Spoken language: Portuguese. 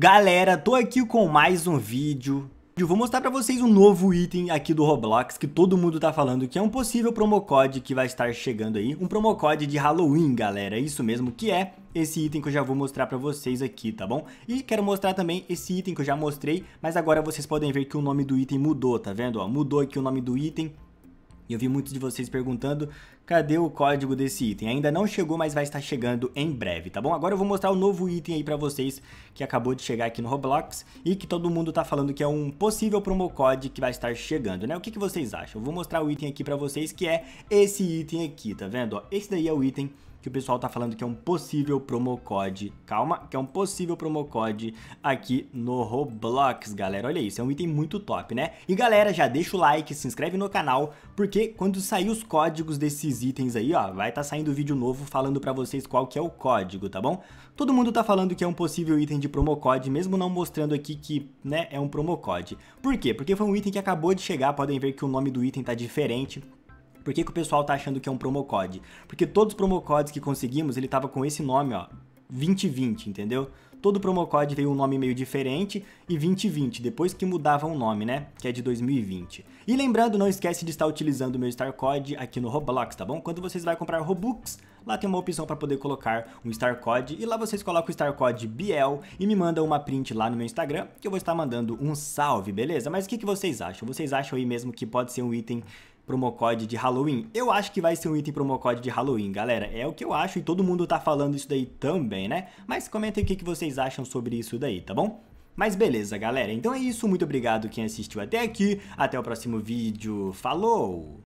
Galera, tô aqui com mais um vídeo. Eu vou mostrar pra vocês um novo item aqui do Roblox que todo mundo tá falando que é um possível promo code que vai estar chegando aí. Um promo code de Halloween, galera. É isso mesmo que é esse item que eu já vou mostrar pra vocês aqui, tá bom? E quero mostrar também esse item que eu já mostrei, mas agora vocês podem ver que o nome do item mudou, tá vendo? Ó, mudou aqui o nome do item e eu vi muitos de vocês perguntando cadê o código desse item. Ainda não chegou, mas vai estar chegando em breve, tá bom? Agora eu vou mostrar o um novo item aí pra vocês que acabou de chegar aqui no Roblox e que todo mundo tá falando que é um possível promo code que vai estar chegando, né? O que, que vocês acham? Eu vou mostrar o item aqui pra vocês que é esse item aqui, tá vendo? Ó, esse daí é o item que o pessoal tá falando que é um possível promocode. Calma, que é um possível promocode aqui no Roblox, galera. Olha isso, é um item muito top, né? E galera, já deixa o like, se inscreve no canal, porque quando sair os códigos desses itens aí, ó, vai tá saindo vídeo novo falando pra vocês qual que é o código, tá bom? Todo mundo tá falando que é um possível item de promocode, mesmo não mostrando aqui que, né, é um promocode. Por quê? Porque foi um item que acabou de chegar, podem ver que o nome do item tá diferente, por que, que o pessoal tá achando que é um promocode? Porque todos os promocodes que conseguimos, ele tava com esse nome, ó, 2020, entendeu? Todo promocode veio um nome meio diferente e 2020, depois que mudava o nome, né? Que é de 2020. E lembrando, não esquece de estar utilizando o meu Star Code aqui no Roblox, tá bom? Quando vocês vai comprar Robux, lá tem uma opção para poder colocar um Star Code e lá vocês colocam o Star Code Biel e me mandam uma print lá no meu Instagram que eu vou estar mandando um salve, beleza? Mas o que, que vocês acham? Vocês acham aí mesmo que pode ser um item Promocode de Halloween? Eu acho que vai ser um item promocode de Halloween, galera. É o que eu acho e todo mundo tá falando isso daí também, né? Mas comentem o que vocês acham sobre isso daí, tá bom? Mas beleza, galera. Então é isso. Muito obrigado quem assistiu até aqui. Até o próximo vídeo. Falou!